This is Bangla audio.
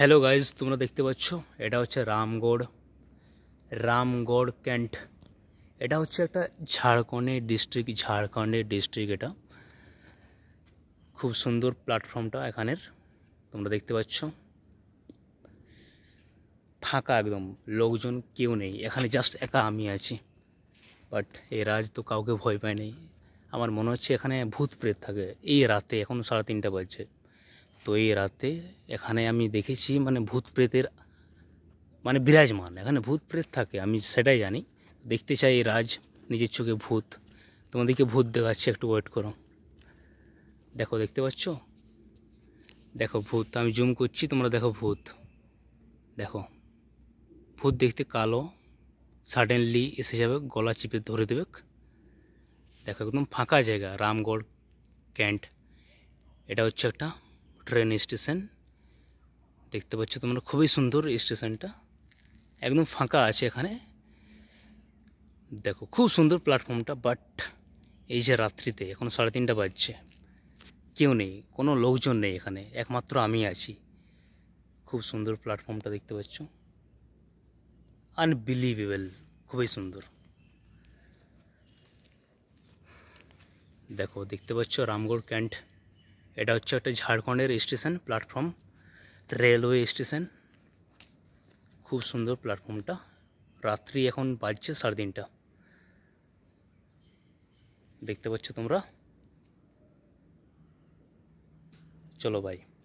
হ্যালো গাইজ তোমরা দেখতে পাচ্ছ এটা হচ্ছে রামগড় রামগড় ক্যান্ট এটা হচ্ছে একটা ঝাড়খণ্ডের ডিস্ট্রিক্ট ঝাড়খণ্ডের ডিস্ট্রিক্ট এটা খুব সুন্দর প্ল্যাটফর্মটা এখানের তোমরা দেখতে পাচ্ছ ফাঁকা একদম লোকজন কেউ নেই এখানে জাস্ট একা আমি আছি বাট এই রাজ তো কাউকে ভয় পায় নেই আমার মনে হচ্ছে এখানে ভূত প্রেত থাকে এই রাতে এখন সাড়ে তিনটা বাজছে তো এই রাতে এখানে আমি দেখেছি মানে ভূত প্রেতের মানে বিরাজমান এখানে ভূত প্রেত থাকে আমি সেটাই জানি দেখতে চাই এই রাজ নিজের চোখে ভূত তোমাদেরকে ভূত দেখাচ্ছে একটু ওয়েট করো দেখো দেখতে পাচ্ছ দেখো ভূত আমি জুম করছি তোমরা দেখো ভূত দেখো ভূত দেখতে কালো সাডেনলি এসে যাবে গলা চিপে ধরে দেবে দেখো একদম ফাঁকা জায়গা রামগড় ক্যান্ট এটা হচ্ছে একটা ট্রেন স্টেশন দেখতে পাচ্ছ তোমরা খুবই সুন্দর স্টেশনটা একদম ফাঁকা আছে এখানে দেখো খুব সুন্দর প্ল্যাটফর্মটা বাট এই যে রাত্রিতে এখন সাড়ে তিনটা বাজছে কেউ নেই কোনো লোকজন নেই এখানে একমাত্র আমি আছি খুব সুন্দর প্ল্যাটফর্মটা দেখতে পাচ্ছ আনবিলিভেবল খুবই সুন্দর দেখো দেখতে পাচ্ছ রামগড় ক্যান্ট এটা হচ্ছে একটা ঝাড়খণ্ডের স্টেশন প্ল্যাটফর্ম রেলওয়ে স্টেশন খুব সুন্দর প্ল্যাটফর্মটা রাত্রি এখন বাজছে সাড়ে তিনটা দেখতে পাচ্ছ তোমরা চলো ভাই